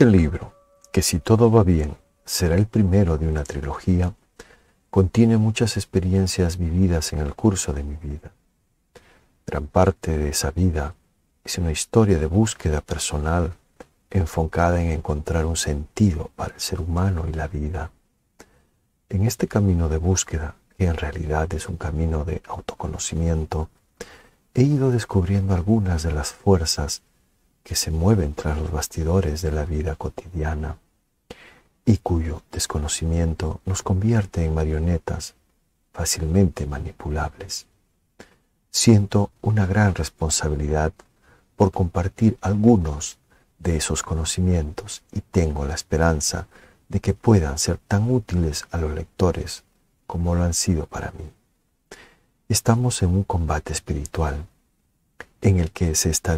Este libro, que si todo va bien será el primero de una trilogía, contiene muchas experiencias vividas en el curso de mi vida. Gran parte de esa vida es una historia de búsqueda personal enfocada en encontrar un sentido para el ser humano y la vida. En este camino de búsqueda, que en realidad es un camino de autoconocimiento, he ido descubriendo algunas de las fuerzas que se mueven tras los bastidores de la vida cotidiana y cuyo desconocimiento nos convierte en marionetas fácilmente manipulables. Siento una gran responsabilidad por compartir algunos de esos conocimientos y tengo la esperanza de que puedan ser tan útiles a los lectores como lo han sido para mí. Estamos en un combate espiritual en el que se está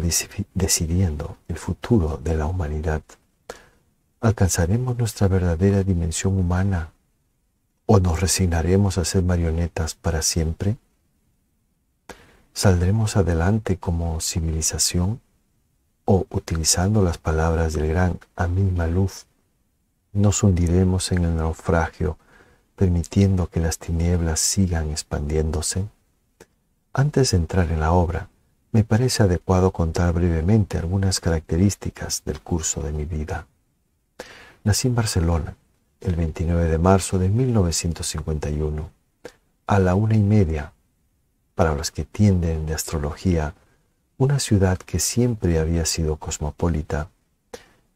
decidiendo el futuro de la humanidad. ¿Alcanzaremos nuestra verdadera dimensión humana o nos resignaremos a ser marionetas para siempre? ¿Saldremos adelante como civilización o, utilizando las palabras del gran Amin Maluf, nos hundiremos en el naufragio permitiendo que las tinieblas sigan expandiéndose? Antes de entrar en la obra, me parece adecuado contar brevemente algunas características del curso de mi vida. Nací en Barcelona el 29 de marzo de 1951, a la una y media, para los que tienden de astrología, una ciudad que siempre había sido cosmopolita,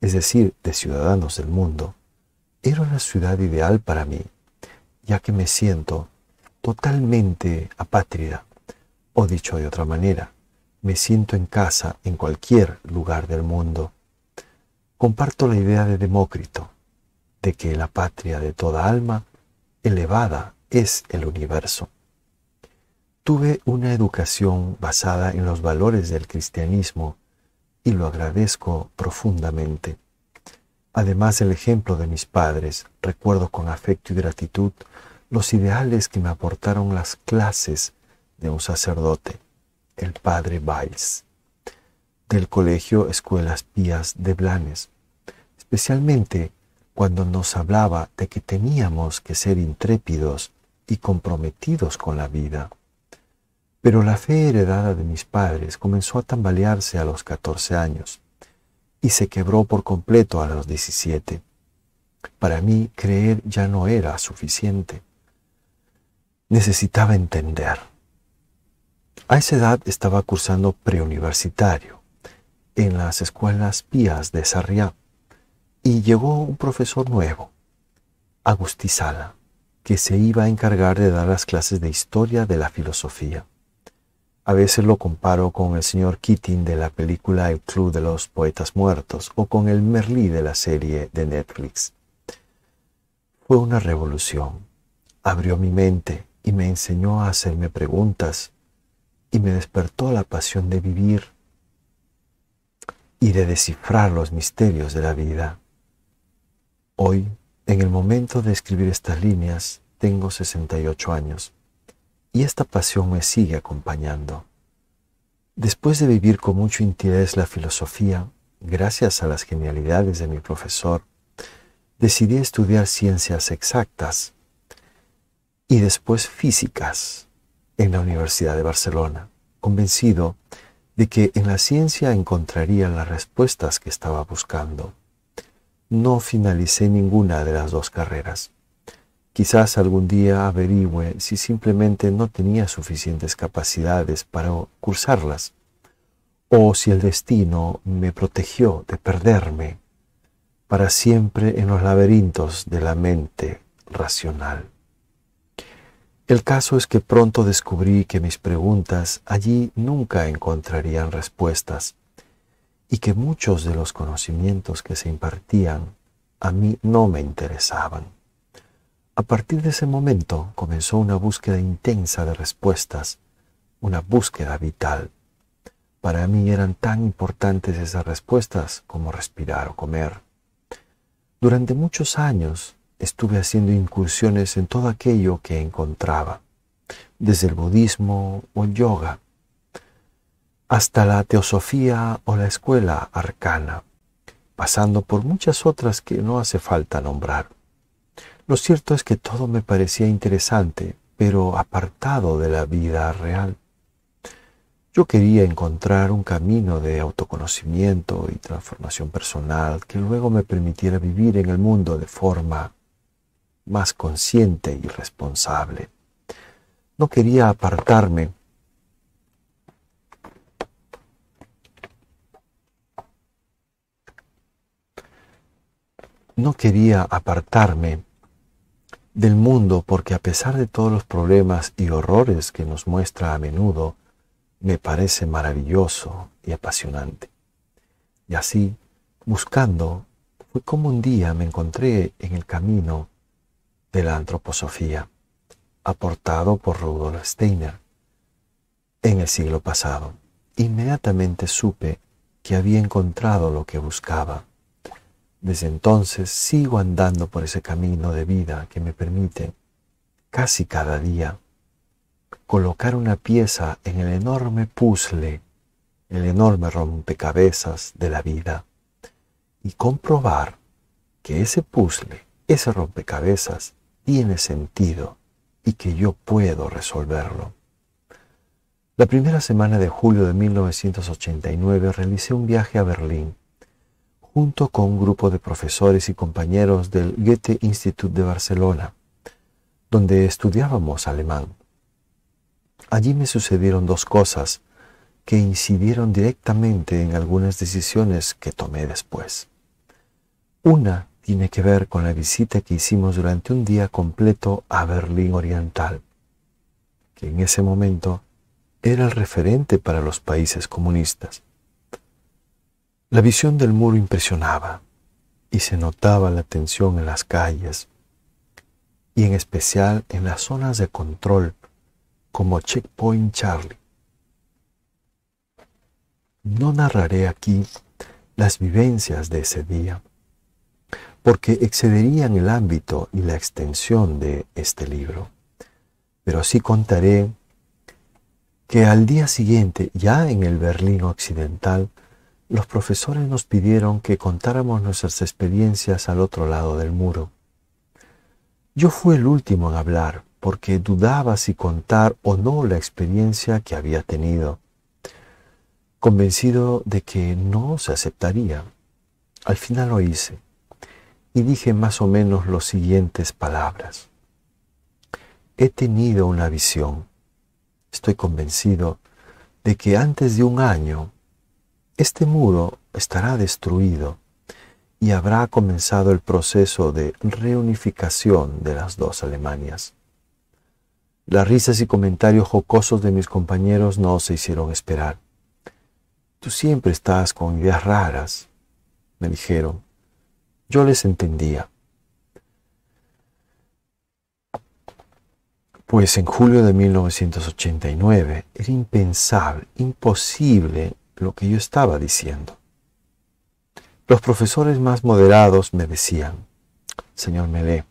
es decir, de ciudadanos del mundo, era una ciudad ideal para mí, ya que me siento totalmente apátrida, o dicho de otra manera, me siento en casa en cualquier lugar del mundo. Comparto la idea de Demócrito, de que la patria de toda alma elevada es el universo. Tuve una educación basada en los valores del cristianismo y lo agradezco profundamente. Además del ejemplo de mis padres, recuerdo con afecto y gratitud los ideales que me aportaron las clases de un sacerdote el padre Valls, del Colegio Escuelas Pías de Blanes, especialmente cuando nos hablaba de que teníamos que ser intrépidos y comprometidos con la vida. Pero la fe heredada de mis padres comenzó a tambalearse a los 14 años y se quebró por completo a los 17. Para mí creer ya no era suficiente. Necesitaba entender. A esa edad estaba cursando preuniversitario en las escuelas pías de Sarriá y llegó un profesor nuevo, Agustí Sala, que se iba a encargar de dar las clases de historia de la filosofía. A veces lo comparo con el señor Keating de la película El Club de los Poetas Muertos o con el Merlí de la serie de Netflix. Fue una revolución. Abrió mi mente y me enseñó a hacerme preguntas y me despertó la pasión de vivir y de descifrar los misterios de la vida. Hoy, en el momento de escribir estas líneas, tengo 68 años y esta pasión me sigue acompañando. Después de vivir con mucho interés la filosofía, gracias a las genialidades de mi profesor, decidí estudiar ciencias exactas y después físicas en la Universidad de Barcelona, convencido de que en la ciencia encontraría las respuestas que estaba buscando. No finalicé ninguna de las dos carreras. Quizás algún día averigüe si simplemente no tenía suficientes capacidades para cursarlas, o si el destino me protegió de perderme para siempre en los laberintos de la mente racional. El caso es que pronto descubrí que mis preguntas allí nunca encontrarían respuestas y que muchos de los conocimientos que se impartían a mí no me interesaban. A partir de ese momento comenzó una búsqueda intensa de respuestas, una búsqueda vital. Para mí eran tan importantes esas respuestas como respirar o comer. Durante muchos años estuve haciendo incursiones en todo aquello que encontraba, desde el budismo o el yoga, hasta la teosofía o la escuela arcana, pasando por muchas otras que no hace falta nombrar. Lo cierto es que todo me parecía interesante, pero apartado de la vida real. Yo quería encontrar un camino de autoconocimiento y transformación personal que luego me permitiera vivir en el mundo de forma más consciente y responsable. No quería apartarme no quería apartarme del mundo porque a pesar de todos los problemas y horrores que nos muestra a menudo, me parece maravilloso y apasionante. Y así, buscando, fue como un día me encontré en el camino de la antroposofía, aportado por Rudolf Steiner en el siglo pasado. Inmediatamente supe que había encontrado lo que buscaba. Desde entonces sigo andando por ese camino de vida que me permite, casi cada día, colocar una pieza en el enorme puzzle, el enorme rompecabezas de la vida, y comprobar que ese puzzle, ese rompecabezas, tiene sentido y que yo puedo resolverlo. La primera semana de julio de 1989 realicé un viaje a Berlín junto con un grupo de profesores y compañeros del Goethe Institut de Barcelona, donde estudiábamos alemán. Allí me sucedieron dos cosas que incidieron directamente en algunas decisiones que tomé después. Una tiene que ver con la visita que hicimos durante un día completo a Berlín Oriental, que en ese momento era el referente para los países comunistas. La visión del muro impresionaba y se notaba la tensión en las calles y en especial en las zonas de control como Checkpoint Charlie. No narraré aquí las vivencias de ese día porque excederían el ámbito y la extensión de este libro. Pero sí contaré que al día siguiente, ya en el Berlín Occidental, los profesores nos pidieron que contáramos nuestras experiencias al otro lado del muro. Yo fui el último en hablar porque dudaba si contar o no la experiencia que había tenido, convencido de que no se aceptaría. Al final lo hice y dije más o menos las siguientes palabras. He tenido una visión. Estoy convencido de que antes de un año este muro estará destruido y habrá comenzado el proceso de reunificación de las dos Alemanias. Las risas y comentarios jocosos de mis compañeros no se hicieron esperar. Tú siempre estás con ideas raras, me dijeron. Yo les entendía. Pues en julio de 1989 era impensable, imposible lo que yo estaba diciendo. Los profesores más moderados me decían, Señor Melé,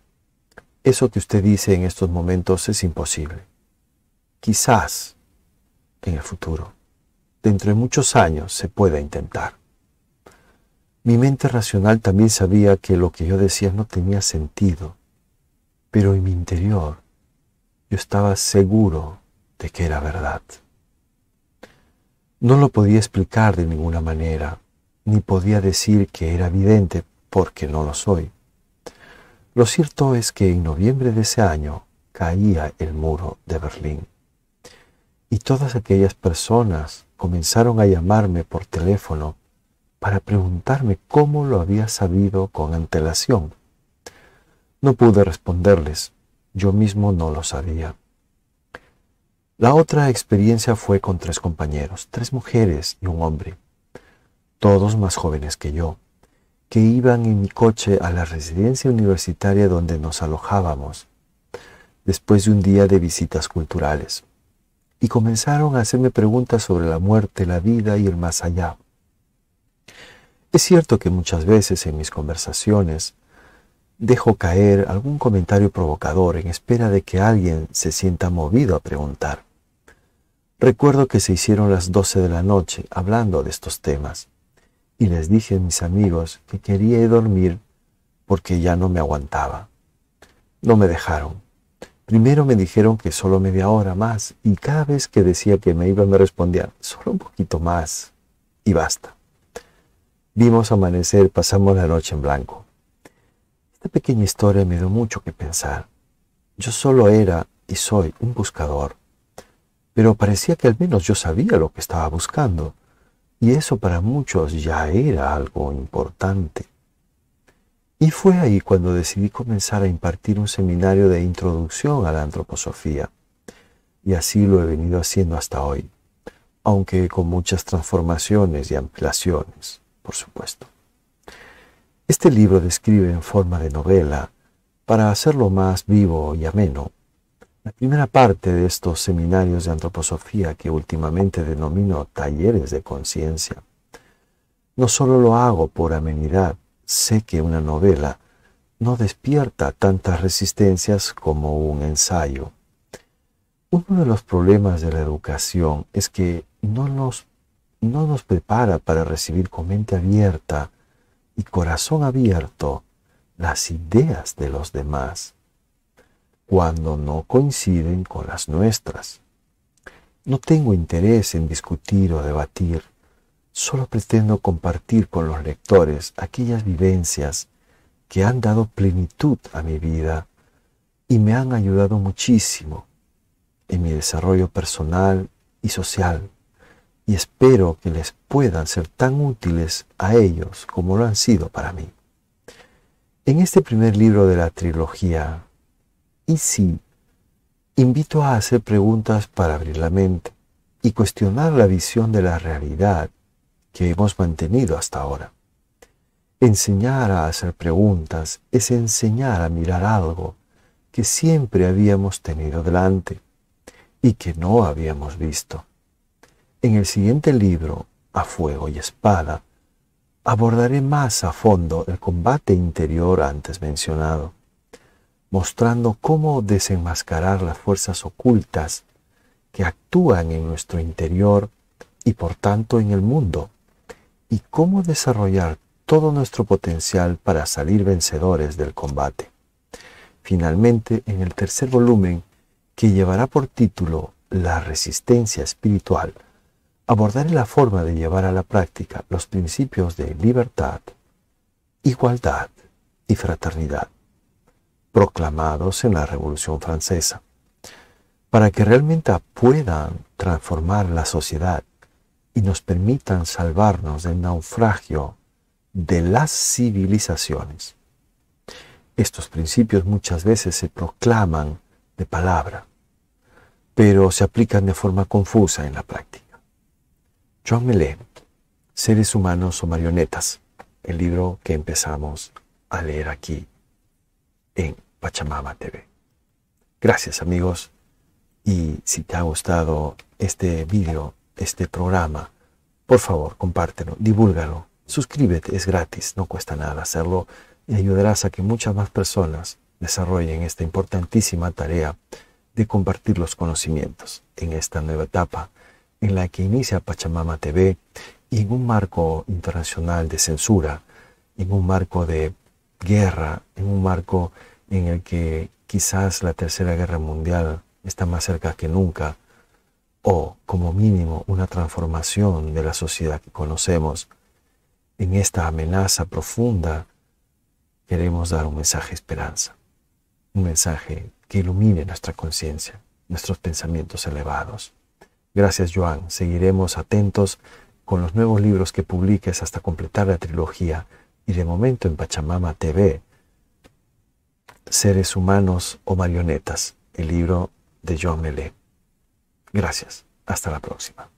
eso que usted dice en estos momentos es imposible. Quizás en el futuro, dentro de muchos años, se pueda intentar. Mi mente racional también sabía que lo que yo decía no tenía sentido, pero en mi interior yo estaba seguro de que era verdad. No lo podía explicar de ninguna manera, ni podía decir que era evidente, porque no lo soy. Lo cierto es que en noviembre de ese año caía el muro de Berlín. Y todas aquellas personas comenzaron a llamarme por teléfono para preguntarme cómo lo había sabido con antelación. No pude responderles, yo mismo no lo sabía. La otra experiencia fue con tres compañeros, tres mujeres y un hombre, todos más jóvenes que yo, que iban en mi coche a la residencia universitaria donde nos alojábamos, después de un día de visitas culturales, y comenzaron a hacerme preguntas sobre la muerte, la vida y el más allá. Es cierto que muchas veces en mis conversaciones dejo caer algún comentario provocador en espera de que alguien se sienta movido a preguntar. Recuerdo que se hicieron las 12 de la noche hablando de estos temas y les dije a mis amigos que quería dormir porque ya no me aguantaba. No me dejaron. Primero me dijeron que solo media hora más y cada vez que decía que me iba me respondían solo un poquito más y basta. Vimos amanecer, pasamos la noche en blanco. Esta pequeña historia me dio mucho que pensar. Yo solo era y soy un buscador, pero parecía que al menos yo sabía lo que estaba buscando, y eso para muchos ya era algo importante. Y fue ahí cuando decidí comenzar a impartir un seminario de introducción a la antroposofía, y así lo he venido haciendo hasta hoy, aunque con muchas transformaciones y ampliaciones por supuesto. Este libro describe en forma de novela, para hacerlo más vivo y ameno, la primera parte de estos seminarios de antroposofía que últimamente denomino talleres de conciencia. No solo lo hago por amenidad, sé que una novela no despierta tantas resistencias como un ensayo. Uno de los problemas de la educación es que no nos no nos prepara para recibir con mente abierta y corazón abierto las ideas de los demás cuando no coinciden con las nuestras. No tengo interés en discutir o debatir, solo pretendo compartir con los lectores aquellas vivencias que han dado plenitud a mi vida y me han ayudado muchísimo en mi desarrollo personal y social y espero que les puedan ser tan útiles a ellos como lo han sido para mí. En este primer libro de la trilogía, y sí, invito a hacer preguntas para abrir la mente y cuestionar la visión de la realidad que hemos mantenido hasta ahora. Enseñar a hacer preguntas es enseñar a mirar algo que siempre habíamos tenido delante y que no habíamos visto. En el siguiente libro, A Fuego y Espada, abordaré más a fondo el combate interior antes mencionado, mostrando cómo desenmascarar las fuerzas ocultas que actúan en nuestro interior y por tanto en el mundo, y cómo desarrollar todo nuestro potencial para salir vencedores del combate. Finalmente, en el tercer volumen, que llevará por título La resistencia espiritual, abordaré la forma de llevar a la práctica los principios de libertad, igualdad y fraternidad, proclamados en la Revolución Francesa, para que realmente puedan transformar la sociedad y nos permitan salvarnos del naufragio de las civilizaciones. Estos principios muchas veces se proclaman de palabra, pero se aplican de forma confusa en la práctica. John Seres humanos o marionetas, el libro que empezamos a leer aquí en Pachamama TV. Gracias amigos y si te ha gustado este video, este programa, por favor compártelo, divúlgalo, suscríbete, es gratis, no cuesta nada hacerlo y ayudarás a que muchas más personas desarrollen esta importantísima tarea de compartir los conocimientos en esta nueva etapa en la que inicia Pachamama TV y en un marco internacional de censura, en un marco de guerra, en un marco en el que quizás la Tercera Guerra Mundial está más cerca que nunca, o como mínimo una transformación de la sociedad que conocemos, en esta amenaza profunda queremos dar un mensaje de esperanza, un mensaje que ilumine nuestra conciencia, nuestros pensamientos elevados. Gracias, Joan. Seguiremos atentos con los nuevos libros que publiques hasta completar la trilogía y de momento en Pachamama TV, Seres Humanos o Marionetas, el libro de Joan Melé. Gracias. Hasta la próxima.